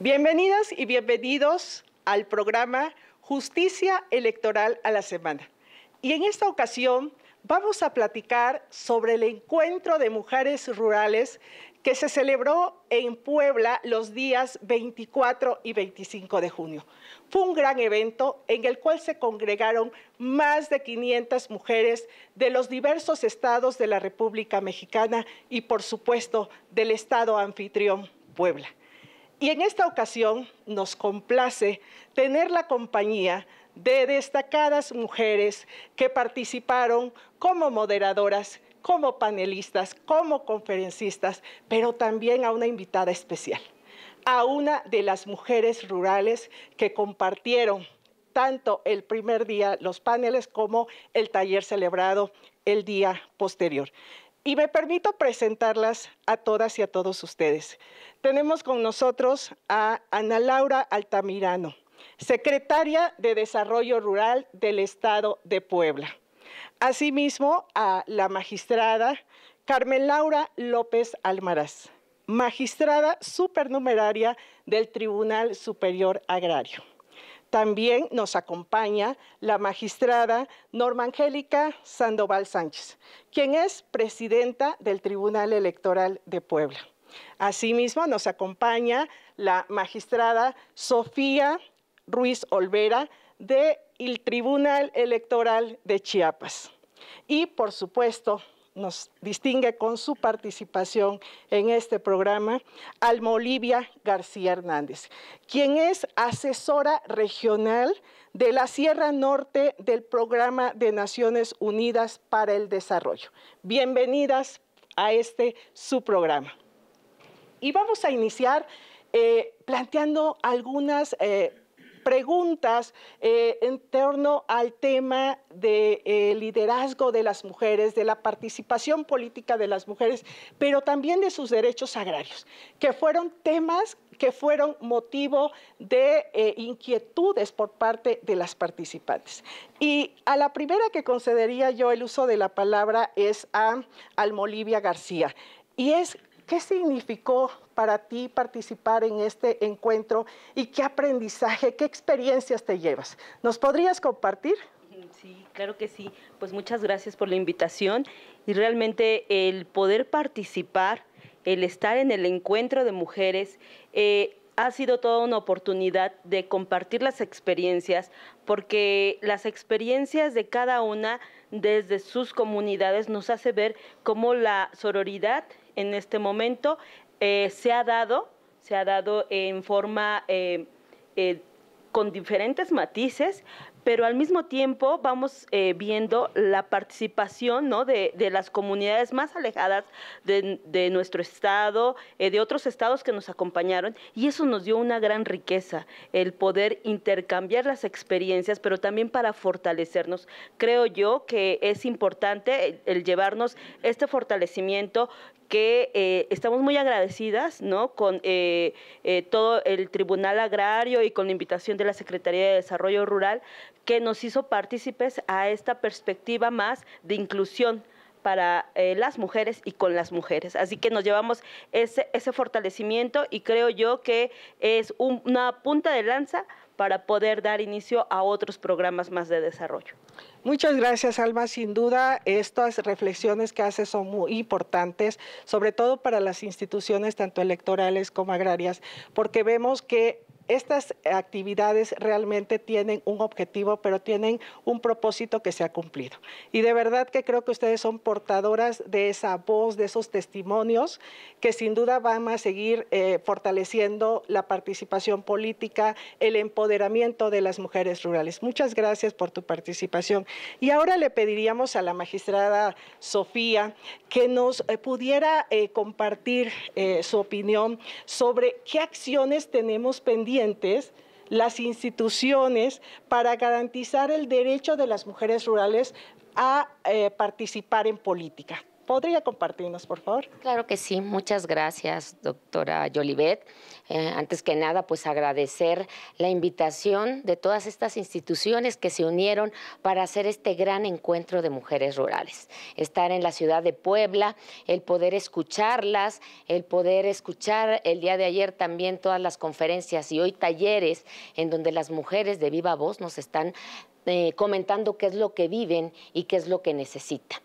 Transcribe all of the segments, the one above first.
Bienvenidas y bienvenidos al programa Justicia Electoral a la Semana. Y en esta ocasión vamos a platicar sobre el encuentro de mujeres rurales que se celebró en Puebla los días 24 y 25 de junio. Fue un gran evento en el cual se congregaron más de 500 mujeres de los diversos estados de la República Mexicana y por supuesto del estado anfitrión Puebla. Y en esta ocasión nos complace tener la compañía de destacadas mujeres que participaron como moderadoras, como panelistas, como conferencistas, pero también a una invitada especial, a una de las mujeres rurales que compartieron tanto el primer día los paneles como el taller celebrado el día posterior y me permito presentarlas a todas y a todos ustedes. Tenemos con nosotros a Ana Laura Altamirano, secretaria de Desarrollo Rural del Estado de Puebla. Asimismo, a la magistrada Carmen Laura López Almaraz, magistrada supernumeraria del Tribunal Superior Agrario. También nos acompaña la magistrada Norma Angélica Sandoval Sánchez, quien es presidenta del Tribunal Electoral de Puebla. Asimismo, nos acompaña la magistrada Sofía Ruiz Olvera del Tribunal Electoral de Chiapas. Y, por supuesto, nos distingue con su participación en este programa, Almolivia García Hernández, quien es asesora regional de la Sierra Norte del Programa de Naciones Unidas para el Desarrollo. Bienvenidas a este su programa. Y vamos a iniciar eh, planteando algunas... Eh, preguntas eh, en torno al tema del de, eh, liderazgo de las mujeres, de la participación política de las mujeres, pero también de sus derechos agrarios, que fueron temas que fueron motivo de eh, inquietudes por parte de las participantes. Y a la primera que concedería yo el uso de la palabra es a Almolivia García. Y es ¿Qué significó para ti participar en este encuentro y qué aprendizaje, qué experiencias te llevas? ¿Nos podrías compartir? Sí, claro que sí. Pues muchas gracias por la invitación y realmente el poder participar, el estar en el encuentro de mujeres, eh, ha sido toda una oportunidad de compartir las experiencias, porque las experiencias de cada una desde sus comunidades nos hace ver cómo la sororidad en este momento eh, se ha dado, se ha dado en forma eh, eh, con diferentes matices, pero al mismo tiempo vamos viendo la participación de, las comunidades más alejadas de, nuestro estado, de otros estados que nos acompañaron, y eso nos dio una gran riqueza, el poder intercambiar las experiencias, pero también para fortalecernos. Creo yo que es importante el llevarnos este fortalecimiento que eh, estamos muy agradecidas ¿no? con eh, eh, todo el Tribunal Agrario y con la invitación de la Secretaría de Desarrollo Rural que nos hizo partícipes a esta perspectiva más de inclusión para las mujeres y con las mujeres. Así que nos llevamos ese, ese fortalecimiento y creo yo que es una punta de lanza para poder dar inicio a otros programas más de desarrollo. Muchas gracias, Alma. Sin duda, estas reflexiones que hace son muy importantes, sobre todo para las instituciones tanto electorales como agrarias, porque vemos que estas actividades realmente tienen un objetivo, pero tienen un propósito que se ha cumplido. Y de verdad que creo que ustedes son portadoras de esa voz, de esos testimonios, que sin duda van a seguir eh, fortaleciendo la participación política, el empoderamiento de las mujeres rurales. Muchas gracias por tu participación. Y ahora le pediríamos a la magistrada Sofía que nos eh, pudiera eh, compartir su opinión sobre qué acciones tenemos pendientes las instituciones para garantizar el derecho de las mujeres rurales a eh, participar en política. ¿Podría compartirnos, por favor? Claro que sí. Muchas gracias, doctora Jolivet. Eh, antes que nada, pues agradecer la invitación de todas estas instituciones que se unieron para hacer este gran encuentro de mujeres rurales. Estar en la ciudad de Puebla, el poder escucharlas, el poder escuchar el día de ayer también todas las conferencias y hoy talleres en donde las mujeres de viva voz nos están eh, comentando qué es lo que viven y qué es lo que necesitan.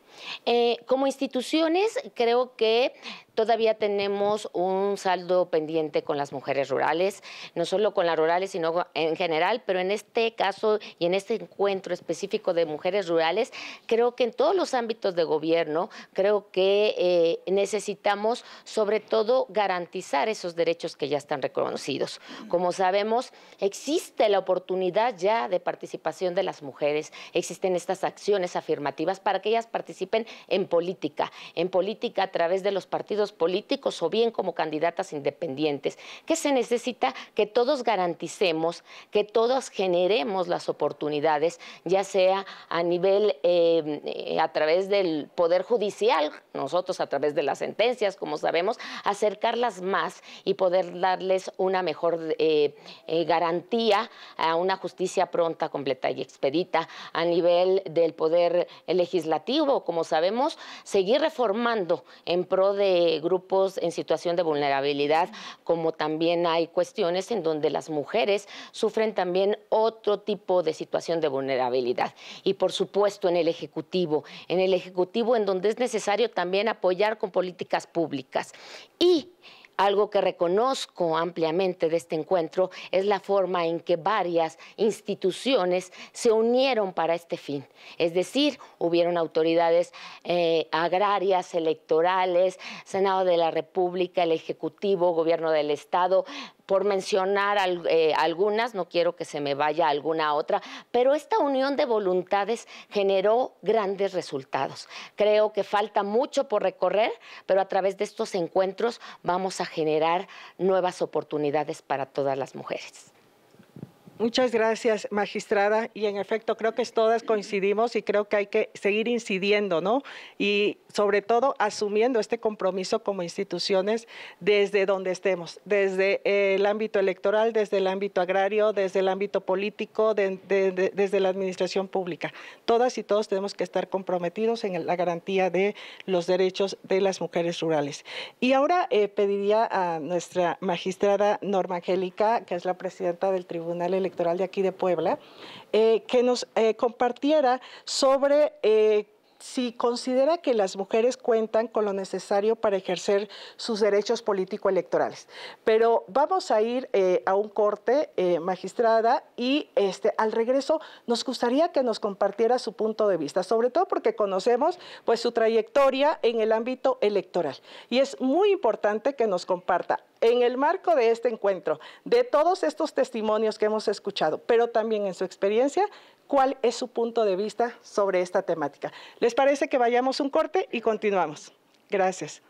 Eh, como instituciones, creo que Todavía tenemos un saldo pendiente con las mujeres rurales, no solo con las rurales, sino en general, pero en este caso y en este encuentro específico de mujeres rurales, creo que en todos los ámbitos de gobierno, creo que eh, necesitamos sobre todo garantizar esos derechos que ya están reconocidos. Como sabemos, existe la oportunidad ya de participación de las mujeres, existen estas acciones afirmativas para que ellas participen en política, en política a través de los partidos políticos o bien como candidatas independientes, que se necesita que todos garanticemos, que todos generemos las oportunidades, ya sea a nivel, em, eh, a través del Poder Judicial, nosotros a través de las sentencias, como sabemos, acercarlas más y poder darles una mejor eh, eh, garantía a una justicia pronta, completa y expedita. A nivel del Poder Legislativo, como sabemos, seguir reformando en pro de grupos en situación de vulnerabilidad, como también hay cuestiones en donde las mujeres sufren también otro tipo de situación de vulnerabilidad. Y por supuesto en el Ejecutivo, en el Ejecutivo en donde es necesario también apoyar con políticas públicas. Y algo que reconozco ampliamente de este encuentro es la forma en que varias instituciones se unieron para este fin. Es decir, hubieron autoridades eh, agrarias, electorales, Senado de la República, el Ejecutivo, Gobierno del Estado, por mencionar eh, algunas, no quiero que se me vaya alguna otra, pero esta unión de voluntades generó grandes resultados. Creo que falta mucho por recorrer, pero a través de estos encuentros vamos a generar nuevas oportunidades para todas las mujeres. Muchas gracias, magistrada. Y en efecto, creo que todas coincidimos y creo que hay que seguir incidiendo, ¿no? Y sobre todo asumiendo este compromiso como instituciones desde donde estemos, desde el ámbito electoral, desde el ámbito agrario, desde el ámbito político, desde la administración pública. Todas y todos tenemos que estar comprometidos en la garantía de los derechos de las mujeres rurales. Y ahora eh, pediría a nuestra magistrada Norma Angélica, que es la presidenta del Tribunal Electoral, Electoral de aquí de Puebla, eh, que nos eh, compartiera sobre eh, si considera que las mujeres cuentan con lo necesario para ejercer sus derechos político-electorales. Pero vamos a ir eh, a un corte, eh, magistrada, y este, al regreso nos gustaría que nos compartiera su punto de vista, sobre todo porque conocemos pues, su trayectoria en el ámbito electoral. Y es muy importante que nos comparta en el marco de este encuentro, de todos estos testimonios que hemos escuchado, pero también en su experiencia, cuál es su punto de vista sobre esta temática. ¿Les parece que vayamos un corte y continuamos? Gracias.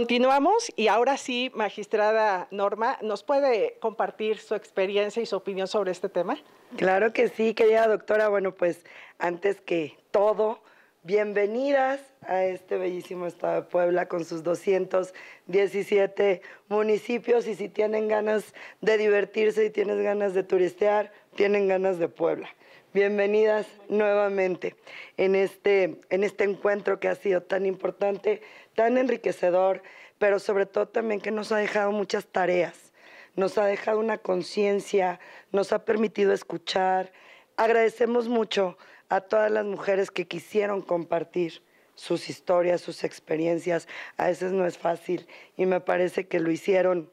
Continuamos y ahora sí, magistrada Norma, ¿nos puede compartir su experiencia y su opinión sobre este tema? Claro que sí, querida doctora. Bueno, pues antes que todo, bienvenidas a este bellísimo estado de Puebla con sus 217 municipios y si tienen ganas de divertirse y tienes ganas de turistear, tienen ganas de Puebla. Bienvenidas nuevamente en este, en este encuentro que ha sido tan importante, tan enriquecedor, pero sobre todo también que nos ha dejado muchas tareas, nos ha dejado una conciencia, nos ha permitido escuchar. Agradecemos mucho a todas las mujeres que quisieron compartir sus historias, sus experiencias. A veces no es fácil y me parece que lo hicieron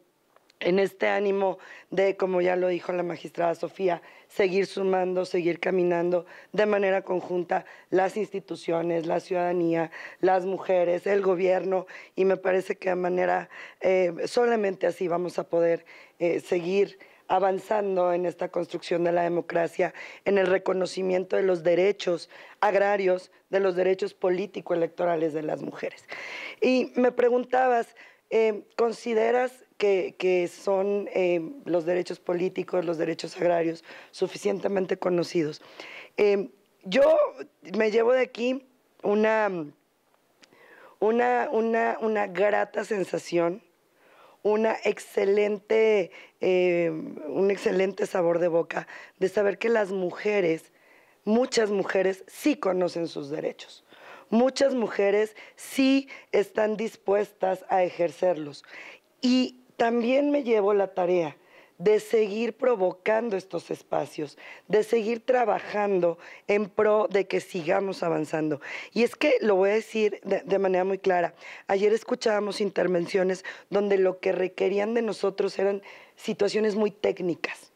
en este ánimo de, como ya lo dijo la magistrada Sofía, seguir sumando, seguir caminando de manera conjunta las instituciones, la ciudadanía, las mujeres, el gobierno, y me parece que de manera, eh, solamente así vamos a poder eh, seguir avanzando en esta construcción de la democracia, en el reconocimiento de los derechos agrarios, de los derechos político-electorales de las mujeres. Y me preguntabas, eh, ¿consideras que, son eh, los derechos políticos, los derechos agrarios, suficientemente conocidos. Em, yo me llevo de aquí una, una, una, grata sensación, una excelente, em, un excelente sabor de boca de saber que las mujeres, muchas mujeres, sí conocen sus derechos muchas mujeres sí están dispuestas a ejercerlos. Y también me llevo la tarea de seguir provocando estos espacios, de seguir trabajando en pro de que sigamos avanzando. Y es que lo voy a decir de, manera muy clara. Ayer escuchábamos intervenciones donde lo que requerían de nosotros eran situaciones muy técnicas,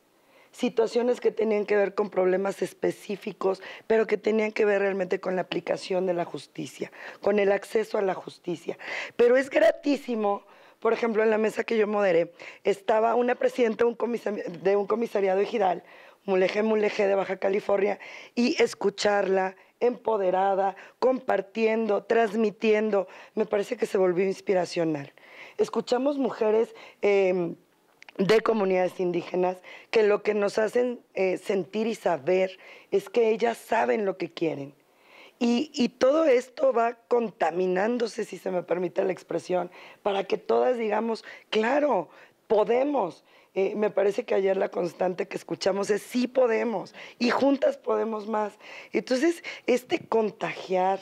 situaciones que tenían que ver con problemas específicos, pero que tenían que ver realmente con la aplicación de la justicia, con el acceso a la justicia. Pero es gratísimo por ejemplo, en la mesa que yo moderé, estaba una presidenta de un comisariado ejidal, Muleje Muleje de Baja California, y escucharla empoderada, compartiendo, transmitiendo, me parece que se volvió inspiracional. Escuchamos mujeres... Em, de comunidades indígenas, que lo que nos hacen eh, sentir y saber es que ellas saben lo que quieren, y, todo esto va contaminándose, si se me permite la expresión, para que todas digamos, claro, podemos. Eh, me parece que ayer la constante que escuchamos es sí podemos y juntas podemos más. Entonces, este contagiar,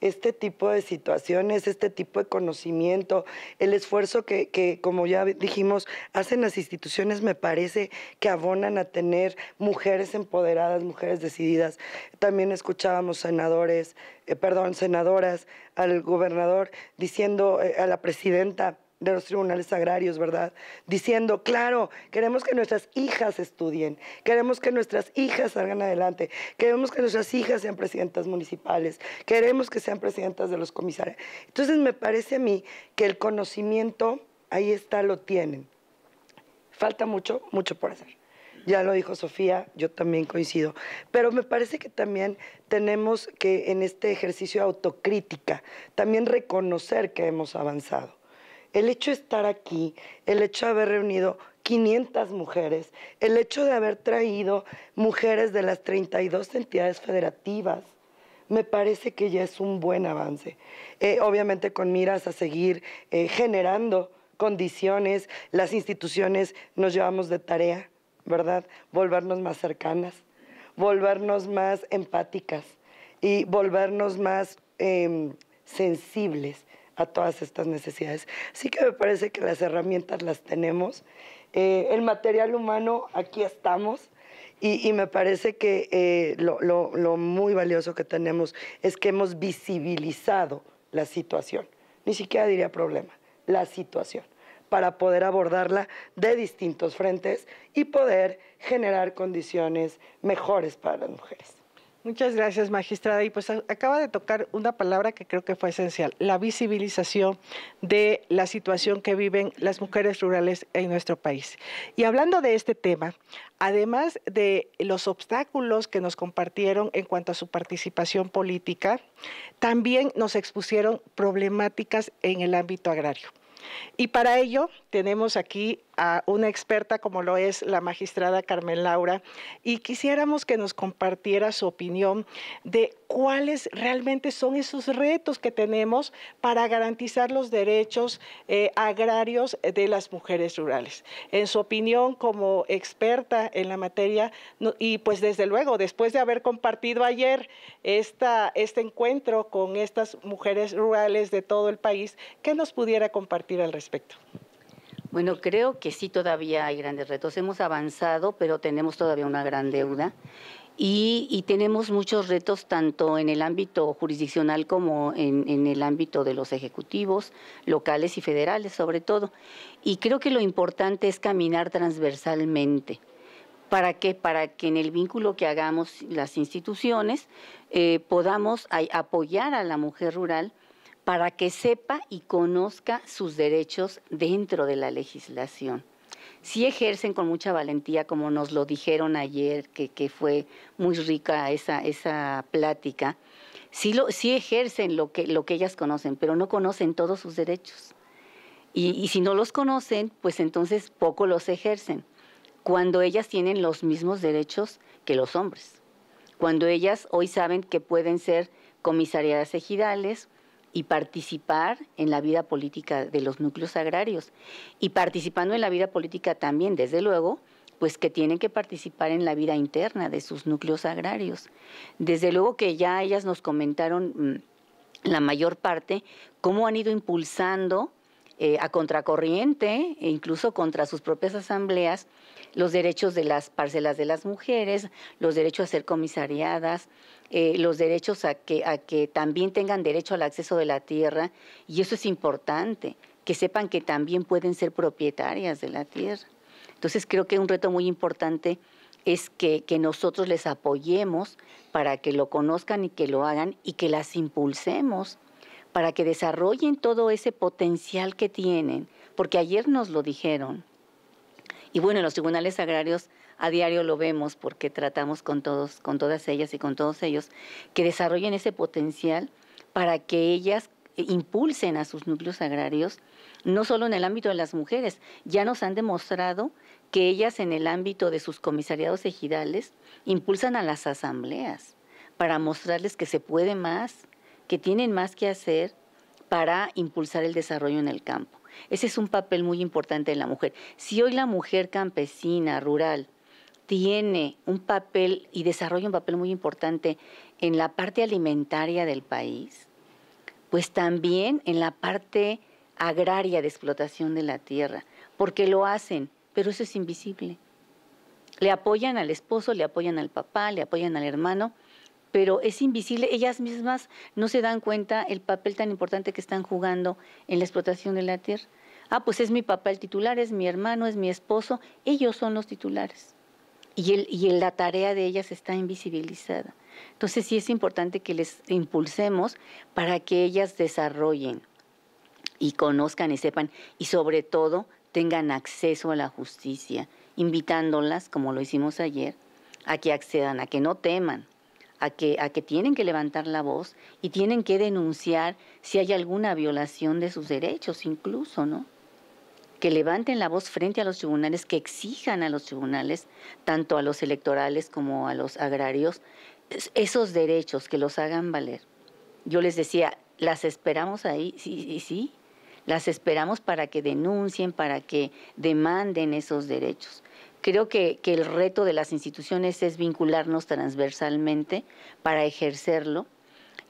este tipo de situaciones, este tipo de conocimiento, el esfuerzo que, como ya dijimos, hacen las instituciones, me parece que abonan a tener mujeres empoderadas, mujeres decididas. También escuchábamos senadores, eh, perdón, senadoras, al gobernador diciendo eh, a la presidenta, de los tribunales agrarios, ¿verdad? Diciendo, claro, queremos que nuestras hijas estudien, queremos que nuestras hijas salgan adelante, queremos que nuestras hijas sean presidentas municipales, queremos que sean presidentas de los comisarios. Entonces me parece a mí que el conocimiento, ahí está, lo tienen. Falta mucho, mucho por hacer. Ya lo dijo Sofía, yo también coincido. Pero me parece que también tenemos que en este ejercicio de autocrítica, también reconocer que hemos avanzado el hecho de estar aquí, el hecho de haber reunido 500 mujeres, el hecho de haber traído mujeres de las 32 entidades federativas, me parece que ya es un buen avance. Eh, obviamente con miras a seguir eh, generando condiciones, las instituciones nos llevamos de tarea, ¿verdad? Volvernos más cercanas, volvernos más empáticas y volvernos más em, sensibles a todas estas necesidades. Así que me parece que las herramientas las tenemos. Eh, el material humano, aquí estamos. Y, me parece que eh, lo muy valioso que tenemos es que hemos visibilizado la situación. Ni siquiera diría problema, la situación para poder abordarla de distintos frentes y poder generar condiciones mejores para las mujeres. Muchas gracias, magistrada. Y pues acaba de tocar una palabra que creo que fue esencial, la visibilización de la situación que viven las mujeres rurales en nuestro país. Y hablando de este tema, además de los obstáculos que nos compartieron en cuanto a su participación política, también nos expusieron problemáticas en el ámbito agrario. Y para ello tenemos aquí a una experta como lo es la magistrada Carmen Laura y quisiéramos que nos compartiera su opinión de cuáles realmente son esos retos que tenemos para garantizar los derechos eh, agrarios de las mujeres rurales. En su opinión como experta en la materia y pues desde luego después de haber compartido ayer este encuentro con estas mujeres rurales de todo el país, ¿qué nos pudiera compartir al respecto? Bueno, creo que sí todavía hay grandes retos. Hemos avanzado, pero tenemos todavía una gran deuda. Y, tenemos muchos retos tanto en el ámbito jurisdiccional como en, el ámbito de los ejecutivos locales y federales sobre todo. Y creo que lo importante es caminar transversalmente. ¿Para que Para que en el vínculo que hagamos las instituciones eh, podamos apoyar a la mujer rural para que sepa y conozca sus derechos dentro de la legislación. Si ejercen con mucha valentía, como nos lo dijeron ayer, que, fue muy rica esa, plática, si ejercen lo que, ellas conocen, pero no conocen todos sus derechos. Y, y si no los conocen, pues entonces poco los ejercen, cuando ellas tienen los mismos derechos que los hombres, cuando ellas hoy saben que pueden ser comisariadas ejidales, y participar en la vida política de los núcleos agrarios. Y participando en la vida política también, desde luego, pues que tienen que participar en la vida interna de sus núcleos agrarios. Desde luego que ya ellas nos comentaron mm, la mayor parte cómo han ido impulsando eh, a contracorriente e incluso contra sus propias asambleas los derechos de las parcelas de las mujeres, los derechos a ser comisariadas, eh, los derechos a que, también tengan derecho al acceso de la tierra y eso es importante, que sepan que también pueden ser propietarias de la tierra. Entonces creo que un reto muy importante es que, que, nosotros les apoyemos para que lo conozcan y que lo hagan y que las impulsemos para que desarrollen todo ese potencial que tienen, porque ayer nos lo dijeron. Y bueno, los tribunales agrarios a diario lo vemos porque tratamos con todos, con todas ellas y con todos ellos, que desarrollen ese potencial para que ellas impulsen a sus núcleos agrarios, no solo en el ámbito de las mujeres, ya nos han demostrado que ellas en el ámbito de sus comisariados ejidales impulsan a las asambleas para mostrarles que se puede más, que tienen más que hacer para impulsar el desarrollo en el campo. Ese es un papel muy importante de la mujer. Si hoy la mujer campesina, rural, tiene un papel y desarrolla un papel muy importante en la parte alimentaria del país, pues también en la parte agraria de explotación de la tierra, porque lo hacen, pero eso es invisible. Le apoyan al esposo, le apoyan al papá, le apoyan al hermano, pero es invisible, ellas mismas no se dan cuenta el papel tan importante que están jugando en la explotación de la tierra. Ah, pues es mi papá el titular, es mi hermano, es mi esposo, ellos son los titulares. Y, el, y la tarea de ellas está invisibilizada. Entonces sí es importante que les impulsemos para que ellas desarrollen y conozcan y sepan y sobre todo tengan acceso a la justicia, invitándolas, como lo hicimos ayer, a que accedan, a que no teman, a que, a que tienen que levantar la voz y tienen que denunciar si hay alguna violación de sus derechos, incluso, ¿no? Que levanten la voz frente a los tribunales, que exijan a los tribunales, tanto a los electorales como a los agrarios, esos derechos, que los hagan valer. Yo les decía, las esperamos ahí, sí, sí, sí, las esperamos para que denuncien, para que demanden esos derechos. Creo que, el reto de las instituciones es vincularnos transversalmente para ejercerlo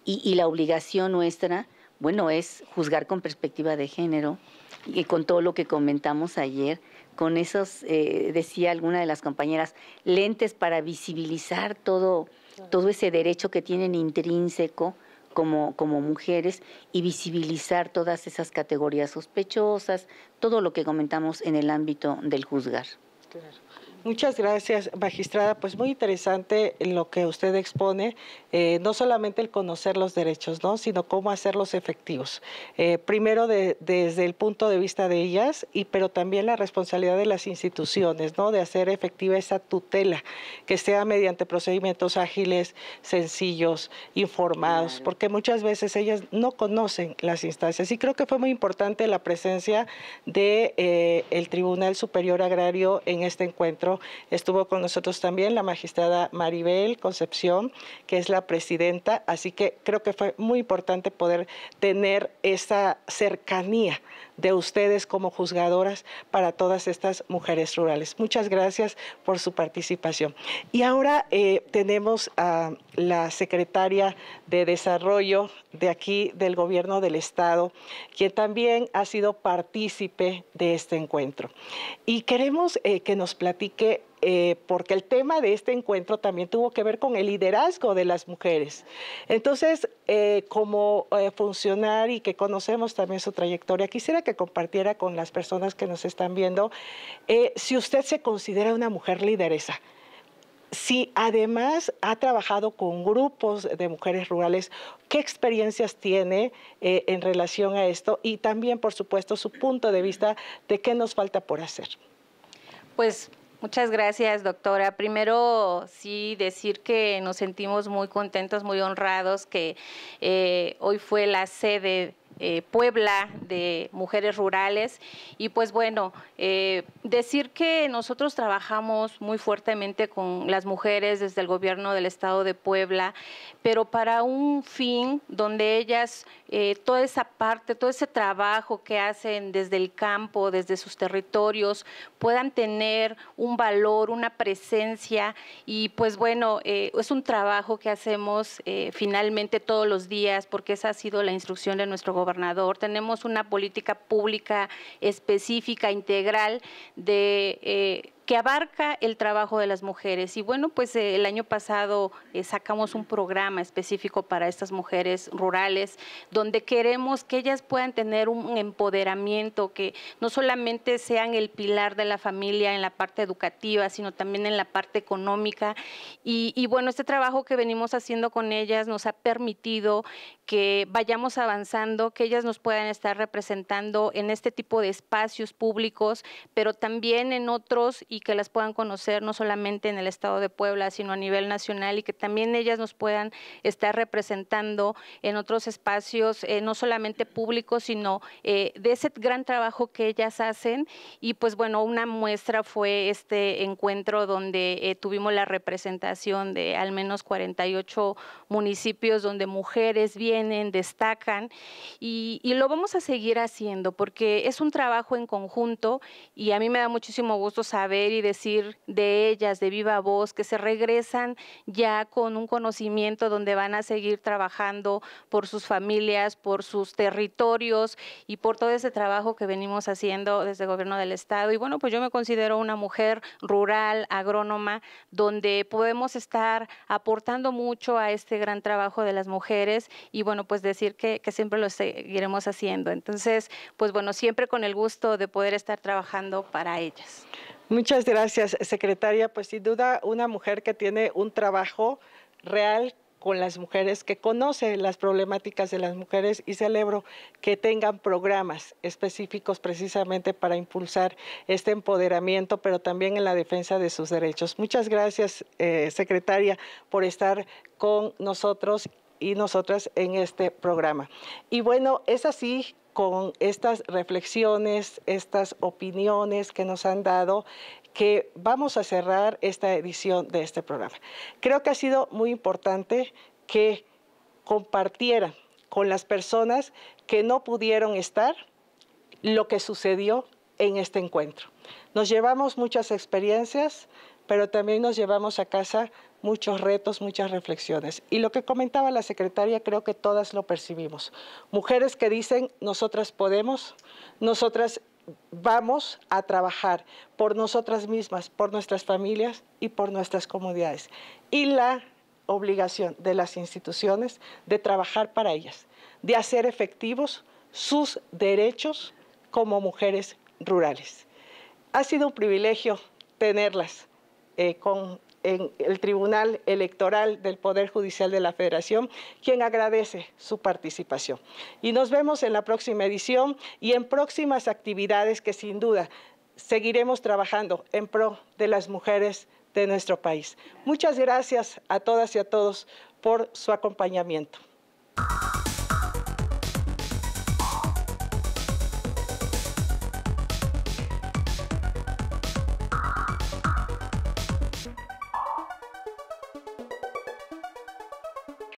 y, la obligación nuestra, bueno, es juzgar con perspectiva de género y con todo lo que comentamos ayer, con esos, eh, decía alguna de las compañeras, lentes para visibilizar todo, todo ese derecho que tienen intrínseco como, como mujeres y visibilizar todas esas categorías sospechosas, todo lo que comentamos en el ámbito del juzgar. Claro. Muchas gracias, magistrada. Pues muy interesante lo que usted expone, eh, no solamente el conocer los derechos, ¿no? sino cómo hacerlos efectivos. Eh, primero desde el punto de vista de ellas, y, pero también la responsabilidad de las instituciones, ¿no? de hacer efectiva esa tutela, que sea mediante procedimientos ágiles, sencillos, informados, porque muchas veces ellas no conocen las instancias. Y creo que fue muy importante la presencia del de, eh, el Tribunal Superior Agrario en este encuentro estuvo con nosotros también la magistrada Maribel Concepción, que es la presidenta, así que creo que fue muy importante poder tener esa cercanía de ustedes como juzgadoras para todas estas mujeres rurales. Muchas gracias por su participación. Y ahora eh, tenemos a la secretaria de Desarrollo de aquí del Gobierno del Estado, quien también ha sido partícipe de este encuentro. Y queremos eh, que nos platique eh, porque, el tema de este encuentro también tuvo que ver con el liderazgo de las mujeres. Entonces, eh, como eh, funcionar y que conocemos también su trayectoria, quisiera que compartiera con las personas que nos están viendo si usted se considera una mujer lideresa si además ha trabajado con grupos de mujeres rurales, ¿qué experiencias tiene en relación a esto? Y también, por supuesto, su punto de vista de qué nos falta por hacer. Pues Muchas gracias, doctora. Primero, sí, decir que nos sentimos muy contentos, muy honrados que eh, hoy fue la sede eh, Puebla, de mujeres rurales. Y pues bueno, eh, decir que nosotros trabajamos muy fuertemente con las mujeres desde el gobierno del estado de Puebla, pero para un fin donde ellas, eh, toda esa parte, todo ese trabajo que hacen desde el campo, desde sus territorios, puedan tener un valor, una presencia. Y pues bueno, es un trabajo que hacemos finalmente todos los días, porque esa ha sido la instrucción de nuestro gobierno tenemos una política pública específica, integral de... Eh, que abarca el trabajo de las mujeres. Y bueno, pues eh, el año pasado eh, sacamos un programa específico para estas mujeres rurales, donde queremos que ellas puedan tener un empoderamiento, que no solamente sean el pilar de la familia en la parte educativa, sino también en la parte económica. Y, y bueno, este trabajo que venimos haciendo con ellas nos ha permitido que vayamos avanzando, que ellas nos puedan estar representando en este tipo de espacios públicos, pero también en otros que las puedan conocer no solamente en el estado de Puebla, sino a nivel nacional y que también ellas nos puedan estar representando en otros espacios, eh, no solamente públicos, sino eh, de ese gran trabajo que ellas hacen. Y pues bueno, una muestra fue este encuentro donde eh, tuvimos la representación de al menos 48 municipios donde mujeres vienen, destacan y lo vamos a seguir haciendo porque es un trabajo en conjunto y a mí me da muchísimo gusto saber y decir de ellas de viva voz, que se regresan ya con un conocimiento donde van a seguir trabajando por sus familias, por sus territorios y por todo ese trabajo que venimos haciendo desde el gobierno del estado. Y bueno, pues yo me considero una mujer rural, agrónoma, donde podemos estar aportando mucho a este gran trabajo de las mujeres y bueno, pues decir que, que siempre lo seguiremos haciendo. Entonces, pues bueno, siempre con el gusto de poder estar trabajando para ellas. Muchas gracias, secretaria. Pues sin duda, una mujer que tiene un trabajo real con las mujeres, que conoce las problemáticas de las mujeres y celebro que tengan programas específicos precisamente para impulsar este empoderamiento, pero también en la defensa de sus derechos. Muchas gracias, eh, secretaria, por estar con nosotros y nosotras en este programa. Y bueno, es así con estas reflexiones, estas opiniones que nos han dado, que vamos a cerrar esta edición de este programa. Creo que ha sido muy importante que compartiera con las personas que no pudieron estar lo que sucedió en este encuentro. Nos llevamos muchas experiencias, pero también nos llevamos a casa muchos retos, muchas reflexiones. Y lo que comentaba la secretaria, creo que todas lo percibimos. Mujeres que dicen, nosotras podemos, nosotras vamos a trabajar por nosotras mismas, por nuestras familias y por nuestras comunidades. Y la obligación de las instituciones de trabajar para ellas, de hacer efectivos sus derechos como mujeres rurales. Ha sido un privilegio tenerlas eh, con el Tribunal Electoral del Poder Judicial de la Federación, quien agradece su participación. Y nos vemos en la próxima edición y en próximas actividades que sin duda seguiremos trabajando en pro de las mujeres de nuestro país. Muchas gracias a todas y a todos por su acompañamiento.